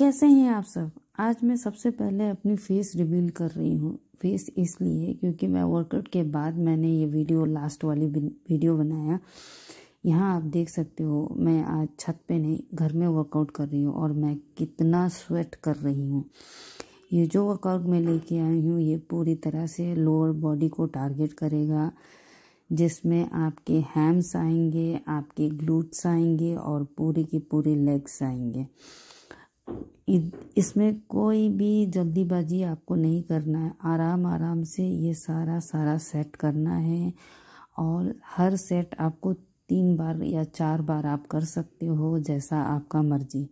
कैसे हैं आप सब आज मैं सबसे पहले अपनी फेस रिवील कर रही हूँ फेस इसलिए क्योंकि मैं वर्कआउट के बाद मैंने ये वीडियो लास्ट वाली वीडियो बनाया यहाँ आप देख सकते हो मैं आज छत पे नहीं घर में वर्कआउट कर रही हूँ और मैं कितना स्वेट कर रही हूँ ये जो वर्कआउट मैं लेके आई हूँ ये पूरी तरह से लोअर बॉडी को टारगेट करेगा जिसमें आपके हैम्स आएंगे आपके ग्लूट्स आएंगे और पूरी की पूरी लेग्स आएंगे इसमें कोई भी जल्दीबाजी आपको नहीं करना है आराम आराम से ये सारा सारा सेट करना है और हर सेट आपको तीन बार या चार बार आप कर सकते हो जैसा आपका मर्जी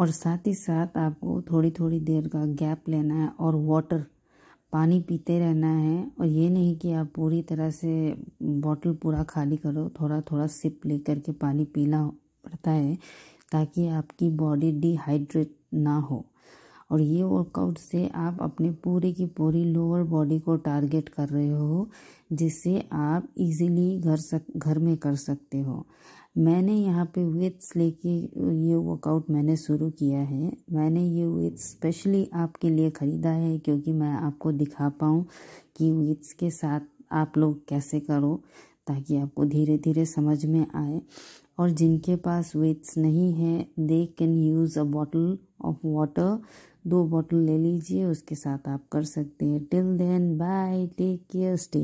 और साथ ही साथ आपको थोड़ी थोड़ी देर का गैप लेना है और वाटर पानी पीते रहना है और ये नहीं कि आप पूरी तरह से बॉटल पूरा खाली करो थोड़ा थोड़ा सिप ले करके पानी पीना पड़ता है ताकि आपकी बॉडी डिहाइड्रेट ना हो और ये वर्कआउट से आप अपने पूरे की पूरी लोअर बॉडी को टारगेट कर रहे हो जिसे आप इजीली घर सक घर में कर सकते हो मैंने यहाँ पे वेट्स लेके ये वर्कआउट मैंने शुरू किया है मैंने ये वेट्स स्पेशली आपके लिए ख़रीदा है क्योंकि मैं आपको दिखा पाऊँ कि वेट्स के साथ आप लोग कैसे करो ताकि आपको धीरे धीरे समझ में आए और जिनके पास वेट्स नहीं है they can use a bottle of water दो बॉटल ले लीजिए उसके साथ आप कर सकते हैं till then bye take care stay